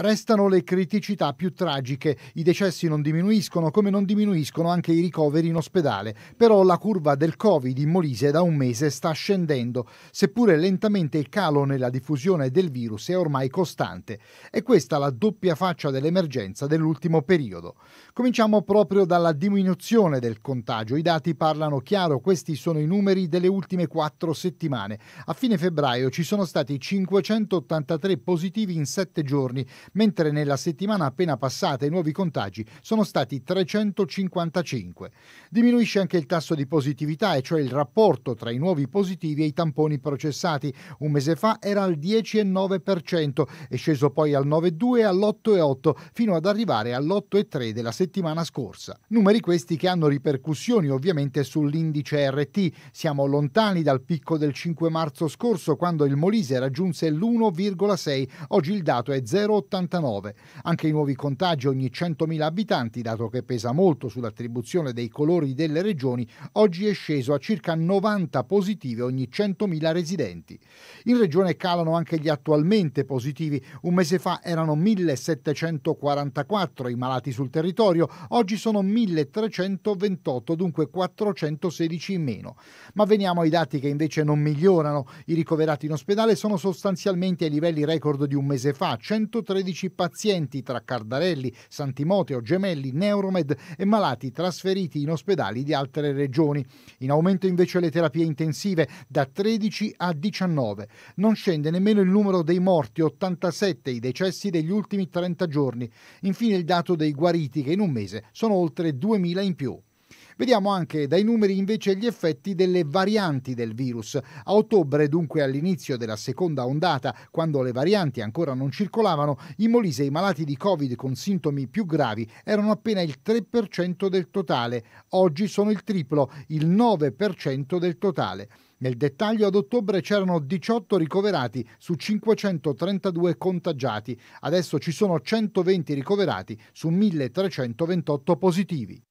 Restano le criticità più tragiche, i decessi non diminuiscono come non diminuiscono anche i ricoveri in ospedale, però la curva del Covid in Molise da un mese sta scendendo, seppure lentamente il calo nella diffusione del virus è ormai costante. È questa la doppia faccia dell'emergenza dell'ultimo periodo. Cominciamo proprio dalla diminuzione del contagio, i dati parlano chiaro, questi sono i numeri delle ultime quattro settimane. A fine febbraio ci sono stati 583 positivi in sette giorni, mentre nella settimana appena passata i nuovi contagi sono stati 355. Diminuisce anche il tasso di positività, e cioè il rapporto tra i nuovi positivi e i tamponi processati. Un mese fa era al 10,9%, è sceso poi al 9,2 e all'8,8 fino ad arrivare all'8,3 della settimana scorsa. Numeri questi che hanno ripercussioni ovviamente sull'indice RT. Siamo lontani dal picco del 5 marzo scorso quando il Molise raggiunse l'1,6, oggi il dato è 0,85 89. Anche i nuovi contagi ogni 100.000 abitanti, dato che pesa molto sull'attribuzione dei colori delle regioni, oggi è sceso a circa 90 positive ogni 100.000 residenti. In regione calano anche gli attualmente positivi. Un mese fa erano 1744 i malati sul territorio, oggi sono 1328, dunque 416 in meno. Ma veniamo ai dati che invece non migliorano. I ricoverati in ospedale sono sostanzialmente ai livelli record di un mese fa, 113 113 pazienti tra Cardarelli, Santimoteo, Gemelli, Neuromed e malati trasferiti in ospedali di altre regioni. In aumento invece le terapie intensive da 13 a 19. Non scende nemmeno il numero dei morti, 87 i decessi degli ultimi 30 giorni. Infine il dato dei guariti che in un mese sono oltre 2.000 in più. Vediamo anche dai numeri invece gli effetti delle varianti del virus. A ottobre, dunque all'inizio della seconda ondata, quando le varianti ancora non circolavano, in Molise i malati di Covid con sintomi più gravi erano appena il 3% del totale. Oggi sono il triplo, il 9% del totale. Nel dettaglio ad ottobre c'erano 18 ricoverati su 532 contagiati, adesso ci sono 120 ricoverati su 1328 positivi.